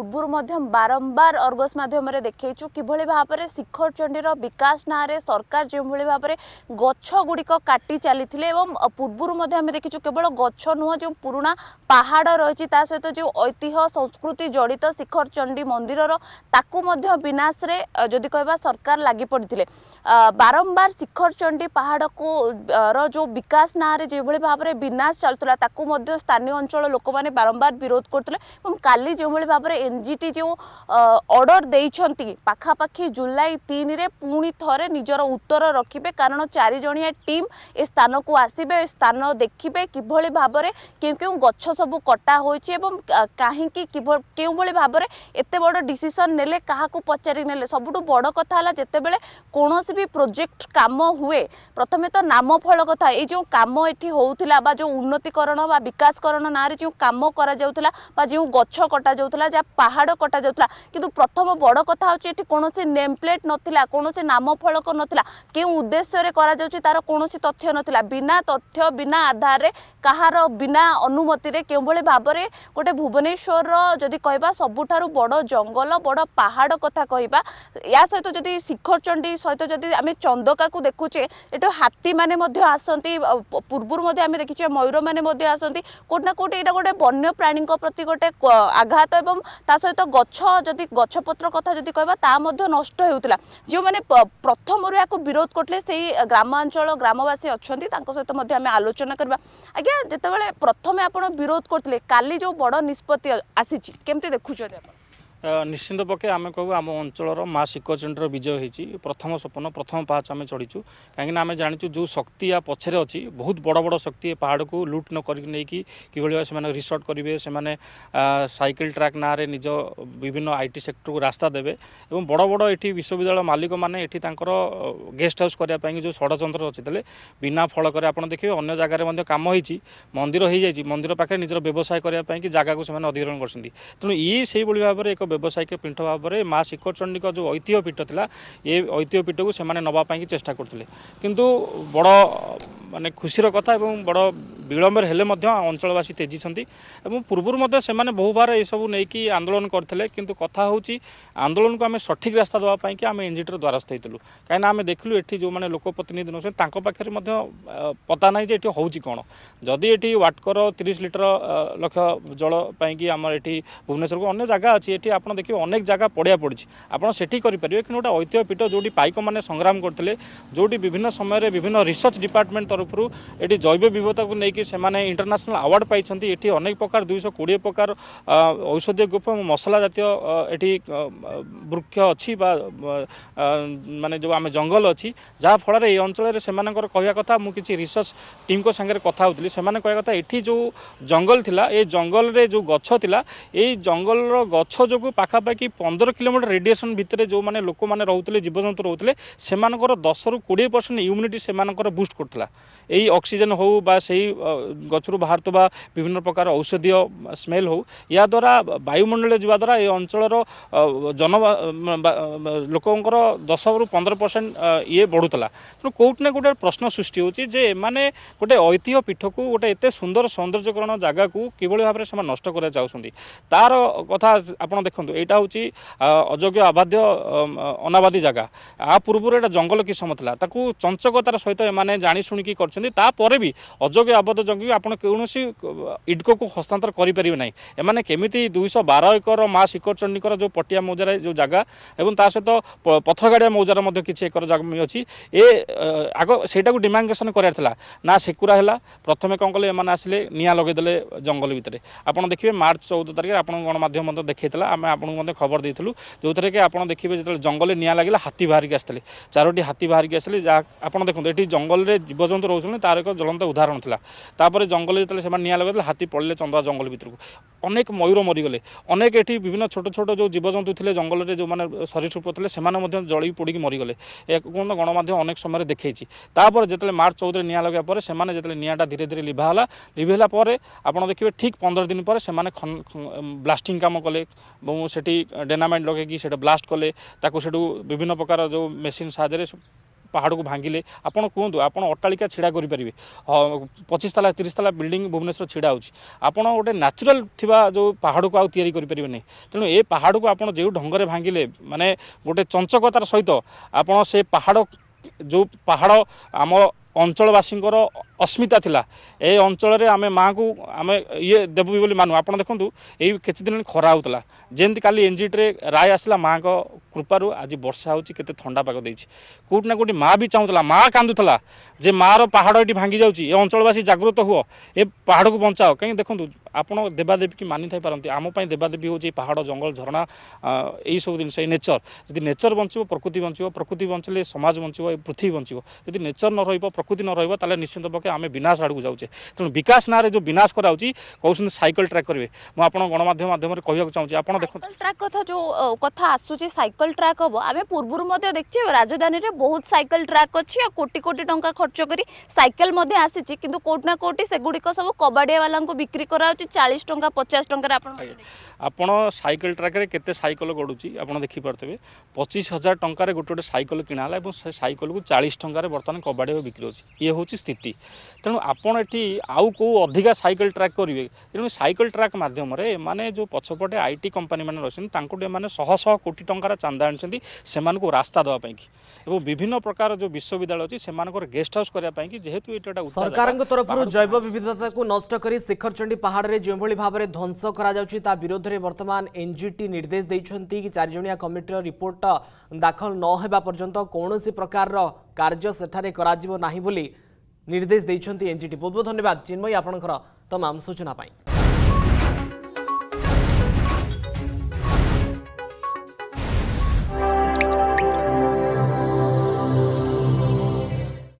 ପୂର୍ବରୁ ମଧ୍ୟ ବାରମ୍ବାର ଅର୍ଗସ୍ ମାଧ୍ୟମରେ ଦେଖେଇଛୁ କିଭଳି ଭାବରେ ଶିଖରଚଣ୍ଡୀର ବିକାଶ ନାଁରେ ସରକାର ଯେଉଁଭଳି ଭାବରେ ଗଛଗୁଡ଼ିକ କାଟି ଚାଲିଥିଲେ ଏବଂ ପୂର୍ବରୁ ମଧ୍ୟ ଆମେ ଦେଖିଛୁ କେବଳ ଗଛ ନୁହଁ ଯେଉଁ ପୁରୁଣା ପାହାଡ଼ ରହିଛି ତା ସହିତ ଯେଉଁ ଐତିହ୍ୟ ସଂସ୍କୃତି ଜଡ଼ିତ ଶିଖରଚଣ୍ଡୀ ମନ୍ଦିରର ତାକୁ ମଧ୍ୟ ବିନାଶରେ ଯଦି କହିବା ସରକାର ଲାଗି ପଡ଼ିଥିଲେ ବାରମ୍ବାର ଶିଖରଚଣ୍ଡୀ ପାହାଡ଼କୁ ର ଯେଉଁ ବିକାଶ ନାଁରେ ଯେଭଳି ଭାବରେ ବିନାଶ ଚାଲୁଥିଲା ତାକୁ ମଧ୍ୟ ସ୍ଥାନୀୟ ଅଞ୍ଚଳ ଲୋକମାନେ ବାରମ୍ବାର ବିରୋଧ କରୁଥିଲେ ଏବଂ କାଲି ଯେଉଁଭଳି ଭାବରେ এনজিটি যে অর্ডর দিয়েছেন পাখাপাখি জুলাই তিনরে পুঁ থরে নিজের উত্তর রাখবে কারণ চারিজিয়া টিম এ স্থানক আসবে স্থান দেখবে কিভাবে ভাবে কেউ কেউ গছ সবু কটা হয়েছে এবং কাহিকি কেউভাবে ভাবে এত বড় ডিসিশন নেলে কাহকু পচারি নেলে সবুঠু বড় কথা হল যেতবে কোণী বি প্রোজেক্ট কাম হুয়ে প্রথমে তো নাম ফলক থাকে এই যে কাম এটি হোলা বা যে উন্নতিকরণ বা বিকাশকরণ নাঁরে যে কাম করা যাওয়া বা যে গছ কটা যাওয়া যা ପାହାଡ଼ କଟାଯାଉଥିଲା କିନ୍ତୁ ପ୍ରଥମ ବଡ଼ କଥା ହେଉଛି ଏଠି କୌଣସି ନେମ୍ ପ୍ଲେଟ୍ ନଥିଲା କୌଣସି ନାମ ଫଳକ ନଥିଲା କେଉଁ ଉଦ୍ଦେଶ୍ୟରେ କରାଯାଉଛି ତା'ର କୌଣସି ତଥ୍ୟ ନଥିଲା ବିନା ତଥ୍ୟ ବିନା ଆଧାରରେ କାହାର ବିନା ଅନୁମତିରେ କେଉଁଭଳି ଭାବରେ ଗୋଟେ ଭୁବନେଶ୍ୱରର ଯଦି କହିବା ସବୁଠାରୁ ବଡ଼ ଜଙ୍ଗଲ ବଡ଼ ପାହାଡ଼ କଥା କହିବା ୟା ସହିତ ଯଦି ଶିଖରଚଣ୍ଡୀ ସହିତ ଯଦି ଆମେ ଚନ୍ଦକାକୁ ଦେଖୁଛେ ଏଠୁ ହାତୀମାନେ ମଧ୍ୟ ଆସନ୍ତି ପୂର୍ବରୁ ମଧ୍ୟ ଆମେ ଦେଖିଛେ ମୟୂରମାନେ ମଧ୍ୟ ଆସନ୍ତି କେଉଁଠି ନା କେଉଁଠି ଏଇଟା ଗୋଟେ ବନ୍ୟପ୍ରାଣୀଙ୍କ ପ୍ରତି ଗୋଟେ ଆଘାତ ଏବଂ ତା ସହିତ ଗଛ ଯଦି ଗଛପତ୍ର କଥା ଯଦି କହିବା ତା ମଧ୍ୟ ନଷ୍ଟ ହେଉଥିଲା ଯେଉଁମାନେ ପ୍ରଥମରୁ ଏହାକୁ ବିରୋଧ କରୁଥିଲେ ସେଇ ଗ୍ରାମାଞ୍ଚଳ ଗ୍ରାମବାସୀ ଅଛନ୍ତି ତାଙ୍କ ସହିତ ମଧ୍ୟ ଆମେ ଆଲୋଚନା କରିବା ଆଜ୍ଞା ଯେତେବେଳେ ପ୍ରଥମେ ଆପଣ ବିରୋଧ କରୁଥିଲେ କାଲି ଯେଉଁ ବଡ଼ ନିଷ୍ପତ୍ତି ଆସିଛି କେମିତି ଦେଖୁଛନ୍ତି ଆପଣ ନିଶ୍ଚିନ୍ତ ପକ୍ଷେ ଆମେ କହିବୁ ଆମ ଅଞ୍ଚଳର ମା ଶ୍ରୀକଚଣ୍ଡୀର ବିଜୟ ହେଇଛି ପ୍ରଥମ ସୋପାନ ପ୍ରଥମ ପାହାଚ ଆମେ ଚଢ଼ିଛୁ କାହିଁକିନା ଆମେ ଜାଣିଛୁ ଯେଉଁ ଶକ୍ତି ଆ ପଛରେ ଅଛି ବହୁତ ବଡ଼ ବଡ଼ ଶକ୍ତି ଏ ପାହାଡ଼କୁ ଲୁଟ୍ ନ କରିକି ନେଇକି କିଭଳି ଭାବେ ସେମାନେ ରିସର୍ଟ କରିବେ ସେମାନେ ସାଇକେଲ ଟ୍ରାକ୍ ନାଁରେ ନିଜ ବିଭିନ୍ନ ଆଇ ଟି ସେକ୍ଟରକୁ ରାସ୍ତା ଦେବେ ଏବଂ ବଡ଼ ବଡ଼ ଏଠି ବିଶ୍ୱବିଦ୍ୟାଳୟ ମାଲିକମାନେ ଏଠି ତାଙ୍କର ଗେଷ୍ଟ ହାଉସ୍ କରିବା ପାଇଁ ଯେଉଁ ଷଡ଼ଯନ୍ତ୍ର ରଚିଥିଲେ ବିନା ଫଳକରେ ଆପଣ ଦେଖିବେ ଅନ୍ୟ ଜାଗାରେ ମଧ୍ୟ କାମ ହେଇଛି ମନ୍ଦିର ହେଇଯାଇଛି ମନ୍ଦିର ପାଖରେ ନିଜର ବ୍ୟବସାୟ କରିବା ପାଇଁକି ଜାଗାକୁ ସେମାନେ ଅଧିଗ୍ରହଣ କରିଛନ୍ତି ତେଣୁ ଇଏ ସେଇଭଳି ଭାବରେ ଏକ ବ୍ୟବସାୟିକ ପୀଠ ଭାବରେ ମା ଶିଖରଚଣ୍ଡୀଙ୍କ ଯେଉଁ ଐତିହ୍ୟ ପୀଠ ଥିଲା ଏ ଐତିହ୍ୟ ପୀଠକୁ ସେମାନେ ନେବା ପାଇଁ ଚେଷ୍ଟା କରୁଥିଲେ କିନ୍ତୁ ବଡ଼ মানে খুশির কথা এবং বড় বিলম্বের হলে মধ্য অঞ্চলবাসী তেজিছন্তি এবং পূর্বর মধ্যে সে বহুবার এইসব নেইকি আন্দোলন করলে কিন্তু কথা হচ্ছে আন্দোলন আমি সঠিক রাস্তা দেওয়া পাই আমি এনজিটির দ্বারস্থ হয়েছিল কিনা আমি দেখলু এটি যে লোক প্রতিনিধি নেছেন তাঁর পাখে পতা নাই যে এটি হচ্ছে কোণ যদি এটি ওয়াটকর তিরিশ লিটর লক্ষ জল পাই আমার এটি ভুবনেশ্বর অনেক জায়গা আছে এটি আপনার দেখবে অনেক জায়গা পড়িয়া পড়ছে আপনার সেটি করিপারে কিন্তু গোটা ঐতিহ্যপীঠ যেটি পাইক মানে সংগ্রাম করলে যেটি বিভিন্ন সময়ের বিভিন্ন রিসর্চ ডিপার্টমেন্ট তরফ তরফর এটি জৈব বিবিধতাকে নিয়ে সে ইন্টরন্যাশনাল আওয়ার্ড পাই এটি অনেক প্রকার দুইশ কোড়ি প্রকার ঔষধীয় গ্রুপ মশলা জাতীয় এটি বৃক্ষ অছি বা মানে যে আমি জঙ্গল অছি যা ফଳରେ এই অঞ্চলের সেমানଙ୍କର କହିବା କଥା ମୁଁ କିଛି ରିସର୍ଚ୍ଚ ଟିମ୍ଙ୍କ ସାଙ୍ଗରେ କଥା ହେଉଥିଲି ସେମାନେ କହିବା କଥା ଏଠି ଯେଉଁ ଜଙ୍ଗଲ ଥିଲା ଏ ଜଙ୍ଗଲରେ ଯେଉଁ ଗଛ ଥିଲା ଏଇ ଜଙ୍ଗଲର ଗଛ ଯୋଗୁଁ ପାଖାପାଖି ପନ୍ଦର କିଲୋମିଟର ରେଡ଼ିଏସନ୍ ଭିତରେ ଯେଉଁମାନେ ଲୋକମାନେ ରହୁଥିଲେ ଜୀବଜନ୍ତୁ ରହୁଥିଲେ ସେମାନଙ୍କର ଦଶରୁ କୋଡ଼ିଏ ପରସେଣ୍ଟ ଇମ୍ୟୁନିଟି ସେମାନଙ୍କର ବୁଷ୍ଟ କରୁଥିଲା এই ଅକ୍ସିଜେନ୍ ହେଉ ବା ସେଇ ଗଛରୁ ବାହାରୁଥିବା ବିଭିନ୍ନ ପ୍ରକାର ଔଷଧୀୟ ସ୍ମେଲ୍ ହେଉ ଏହାଦ୍ୱାରା ବାୟୁମଣ୍ଡଳରେ ଯିବା ଦ୍ୱାରା ଏ ଅଞ୍ଚଳର ଜନ ଲୋକଙ୍କର ଦଶରୁ ପନ୍ଦର ପରସେଣ୍ଟ ଇଏ ବଢ଼ୁଥିଲା ତେଣୁ କେଉଁଠି ନା ଗୋଟେ ପ୍ରଶ୍ନ ସୃଷ୍ଟି ହେଉଛି ଯେ ଏମାନେ ଗୋଟେ ଐତିହ୍ୟ ପୀଠକୁ ଗୋଟେ ଏତେ ସୁନ୍ଦର ସୌନ୍ଦର୍ଯ୍ୟକରଣ ଜାଗାକୁ କିଭଳି ଭାବରେ ସେମାନେ ନଷ୍ଟ କରିବାକୁ ଚାହୁଁଛନ୍ତି ତାର କଥା ଆପଣ ଦେଖନ୍ତୁ ଏଇଟା ହେଉଛି ଅଯୋଗ୍ୟ ଆବାଧ୍ୟ ଅନାବାଦୀ ଜାଗା ଆ ପୂର୍ବରୁ ଏଇଟା ଜଙ୍ଗଲ କିସମ ଥିଲା ତାକୁ ଚଞ୍ଚକତାର ସହିତ ଏମାନେ ଜାଣିଶୁଣିକି କରିଛନ୍ତି ତାପରେ ବି ଅଯୋଗ୍ୟ ଆବଦ୍ଧ ଜମିକୁ ଆପଣ କୌଣସି ଇଡ଼କୋକୁ ହସ୍ତାନ୍ତର କରିପାରିବେ ନାହିଁ ଏମାନେ କେମିତି ଦୁଇଶହ ବାର ଏକର ମା ଶିକରଚଣ୍ଡୀଙ୍କର ଯେଉଁ ପଟିଆ ମୌଜାରେ ଯେଉଁ ଜାଗା ଏବଂ ତା ସହିତ ପଥରଗାଡ଼ିଆ ମୌଜାର ମଧ୍ୟ କିଛି ଏକର ଜମି ଅଛି ଏ ଆଗ ସେଇଟାକୁ ଡିମାଙ୍ଗେସନ୍ କରିବାର ଥିଲା ନା ସେକୁରା ହେଲା ପ୍ରଥମେ କ'ଣ କଲେ ଏମାନେ ଆସିଲେ ନିଆଁ ଲଗାଇଦେଲେ ଜଙ୍ଗଲ ଭିତରେ ଆପଣ ଦେଖିବେ ମାର୍ଚ୍ଚ ଚଉଦ ତାରିଖରେ ଆପଣଙ୍କ ଗଣମାଧ୍ୟମ ମଧ୍ୟ ଦେଖାଇଥିଲା ଆମେ ଆପଣଙ୍କୁ ମଧ୍ୟ ଖବର ଦେଇଥିଲୁ ଯେଉଁଥିରେ କି ଆପଣ ଦେଖିବେ ଯେତେବେଳେ ଜଙ୍ଗଲରେ ନିଆଁ ଲାଗିଲା ହାତୀ ବାହାରିକି ଆସିଥିଲେ ଚାରୋଟି ହାତୀ ବାହାରିକି ଆସିଲେ ଯାହା ଆପଣ ଦେଖନ୍ତୁ ଏଠି ଜଙ୍ଗଲରେ ଜୀବଜନ୍ତୁ ଜୀବଜନ୍ତୁ ରହୁଛନ୍ତି ତାର ଏକ ଜ୍ୱଳନ୍ତ ଉଦାହରଣ ଥିଲା ତାପରେ ଜଙ୍ଗଲରେ ଯେତେବେଳେ ସେମାନେ ନିଆଁ ଲଗାଇଥିଲେ ହାତୀ ପଳିଲେ ଚନ୍ଦ୍ରା ଜଙ୍ଗଲ ଭିତରକୁ ଅନେକ ମୟୂର ମରିଗଲେ ଅନେକ ଏଠି ବିଭିନ୍ନ ଛୋଟ ଛୋଟ ଯେଉଁ ଜୀବଜନ୍ତୁ ଥିଲେ ଜଙ୍ଗଲରେ ଯେଉଁମାନେ ସରୀସୃପ ଥିଲେ ସେମାନେ ମଧ୍ୟ ଜଳିକି ପୋଡ଼ିକି ମରିଗଲେ ଏହାକୁ ମଧ୍ୟ ଗଣମାଧ୍ୟମ ଅନେକ ସମୟରେ ଦେଖେଇଛି ତାପରେ ଯେତେବେଳେ ମାର୍ଚ୍ଚ ଚଉଦରେ ନିଆଁ ଲଗାଇବା ପରେ ସେମାନେ ଯେତେବେଳେ ନିଆଁଟା ଧୀରେ ଧୀରେ ଲିଭା ହେଲା ହେଲା ପରେ ଆପଣ ଦେଖିବେ ଠିକ୍ ପନ୍ଦର ଦିନ ପରେ ସେମାନେ ବ୍ଲାଷ୍ଟିଂ କାମ କଲେ ଏବଂ ସେଠି ଡେନାମାଇଟ୍ ଲଗାଇକି ସେଟା ବ୍ଲାଷ୍ଟ କଲେ ତାକୁ ସେଠୁ ବିଭିନ୍ନ ପ୍ରକାର ଯେଉଁ ମେସିନ୍ ସାହାଯ୍ୟରେ ପାହାଡ଼କୁ ଭାଙ୍ଗିଲେ ଆପଣ କୁହନ୍ତୁ ଆପଣ ଅଟ୍ଟାଳିକା ଛିଡ଼ା କରିପାରିବେ ପଚିଶ ତାଲା ତିରିଶ ତାଲା ବିଲ୍ଡିଂ ଭୁବନେଶ୍ୱର ଛିଡ଼ା ହେଉଛି ଆପଣ ଗୋଟେ ନ୍ୟାଚୁରାଲ ଥିବା ଯେଉଁ ପାହାଡ଼କୁ ଆଉ ତିଆରି କରିପାରିବେ ନାହିଁ ତେଣୁ ଏ ପାହାଡ଼କୁ ଆପଣ ଯେଉଁ ଢଙ୍ଗରେ ଭାଙ୍ଗିଲେ ମାନେ ଗୋଟେ ଚଞ୍ଚକତାର ସହିତ ଆପଣ ସେ ପାହାଡ଼ ଯେଉଁ ପାହାଡ଼ ଆମ ଅଞ୍ଚଳବାସୀଙ୍କର ଅସ୍ମିତା ଥିଲା ଏ ଅଞ୍ଚଳରେ ଆମେ ମାଆଙ୍କୁ ଆମେ ଇଏ ଦେବୁ ବୋଲି ମାନୁ ଆପଣ ଦେଖନ୍ତୁ ଏଇ କିଛି ଦିନ ଖରା ହେଉଥିଲା ଯେମିତି କାଲି ଏନ୍ଜିଟିରେ ରାୟ ଆସିଲା ମାଆଙ୍କ କୃପାରୁ ଆଜି ବର୍ଷା ହେଉଛି କେତେ ଥଣ୍ଡା ପାଗ ଦେଇଛି କେଉଁଠି ନା କେଉଁଠି ମାଆ ବି ଚାହୁଁଥିଲା ମାଆ କାନ୍ଦୁଥିଲା ଯେ ମାଆର ପାହାଡ଼ ଏଠି ଭାଙ୍ଗି ଯାଉଛି ଏ ଅଞ୍ଚଳବାସୀ ଜାଗ୍ରତ ହୁଅ ଏ ପାହାଡ଼କୁ ବଞ୍ଚାଅ କାହିଁକି ଦେଖନ୍ତୁ ଆପଣ ଦେବାଦେବୀକି ମାନିଥାଇପାରନ୍ତି ଆମ ପାଇଁ ଦେବାଦେବୀ ହେଉଛି ଏଇ ପାହାଡ଼ ଜଙ୍ଗଲ ଝରଣା ଏଇସବୁ ଜିନିଷ ଏଇ ନେଚର ଯଦି ନେଚର ବଞ୍ଚିବ ପ୍ରକୃତି ବଞ୍ଚିବ ପ୍ରକୃତି ବଞ୍ଚିଲେ ସମାଜ ବଞ୍ଚିବ ଏ ପୃଥିବୀ ବଞ୍ଚିବ ଯଦି ନେଚର ନ ରହିବ ପ୍ରକୃତି ନ ରହିବ ତାହେଲେ ନିଶ୍ଚିନ୍ତ ପକ୍ଷେ ଆମେ ବିନାଶ ଆଡ଼କୁ ଯାଉଛେ ତେଣୁ ବିକାଶ ନାଁରେ ଯେଉଁ ବିନାଶ କରାଯାଉଛି କହୁଛନ୍ତି ସାଇକେଲ ଟ୍ରାକ୍ କରିବେ ମୁଁ ଆପଣ ଗଣମାଧ୍ୟମ ମାଧ୍ୟମରେ କହିବାକୁ ଚାହୁଁଛି ଆପଣ ଦେଖନ୍ତୁ ଟ୍ରାକ୍ କଥା ଯେଉଁ କଥା ଆସୁଛି ସାଇକେଲ ଟ୍ରାକ୍ ହେବ ଆମେ ପୂର୍ବରୁ ମଧ୍ୟ ଦେଖିଛେ ରାଜଧାନୀରେ ବହୁତ ସାଇକେଲ ଟ୍ରାକ୍ ଅଛି ଆଉ କୋଟି କୋଟି ଟଙ୍କା ଖର୍ଚ୍ଚ କରି ସାଇକେଲ ମଧ୍ୟ ଆସିଛି କିନ୍ତୁ କୋଉଠି ନା କୋଉଠି ସେଗୁଡ଼ିକ ସବୁ କବାଡ଼ିଆବାଲାଙ୍କୁ ବିକ୍ରି କରାଯାଉଛି ଚାଳିଶ ଟଙ୍କା ପଚାଶ ଟଙ୍କାରେ ଆପଣ ଆପଣ ସାଇକେଲ ଟ୍ରାକ୍ରେ କେତେ ସାଇକେଲ ଗଡ଼ୁଛି ଆପଣ ଦେଖିପାରୁଥିବେ ପଚିଶ ହଜାର ଟଙ୍କାରେ ଗୋଟେ ଗୋଟେ ସାଇକେଲ କିଣା ହେଲା ଏବଂ ସେ ସାଇକେଲକୁ ଚାଳିଶ ଟଙ୍କାରେ ବର୍ତ୍ତମାନ କବାଡ଼ିଆ ବିକ୍ରି ହେଉଛି ଇଏ ହେଉଛି ସ୍ଥିତି ତେଣୁ ଆପଣ ଏଠି ଆଉ କେଉଁ ଅଧିକା ସାଇକେଲ ଟ୍ରାକ୍ କରିବେ ତେଣୁ ସାଇକେଲ ଟ୍ରାକ୍ ମାଧ୍ୟମରେ ଏମାନେ ଯେଉଁ ପଛପଟେ ଆଇ ଟି କମ୍ପାନୀମାନେ ରହିଛନ୍ତି ତାଙ୍କଠୁ ଏମାନେ ଶହ ଶହ କୋଟି ଟଙ୍କାର ଚାନ୍ଦା ଆଣିଛନ୍ତି ସେମାନଙ୍କୁ ରାସ୍ତା ଦେବା ପାଇଁକି ଏବଂ ବିଭିନ୍ନ ପ୍ରକାର ଯେଉଁ ବିଶ୍ୱବିଦ୍ୟାଳୟ ଅଛି ସେମାନଙ୍କର ଗେଷ୍ଟ ହାଉସ୍ କରିବା ପାଇଁକି ଯେହେତୁ ଏଇଟା ଗୋଟେ ସରକାରଙ୍କ ତରଫରୁ ଜୈବ ବିବିଧତାକୁ ନଷ୍ଟ କରି ଶିଖରଚଣ୍ଡୀ ପାହାଡ଼ରେ ଯେଉଁଭଳି ଭାବରେ ଧ୍ୱଂସ କରାଯାଉଛି ତା ବିରୋଧରେ ବର୍ତ୍ତମାନ ଏନ୍ଜିଟି ନିର୍ଦ୍ଦେଶ ଦେଇଛନ୍ତି କି ଚାରିଜଣିଆ କମିଟିର ରିପୋର୍ଟ ଦାଖଲ ନ ହେବା ପର୍ଯ୍ୟନ୍ତ କୌଣସି ପ୍ରକାରର କାର୍ଯ୍ୟ ସେଠାରେ କରାଯିବ ନାହିଁ ବୋଲି নির্দেশ দিয়েছেন এনজিটি বহুত বহুত ধন্যবাদ চিন্ময়ী আপনার তমাম সূচনা পাই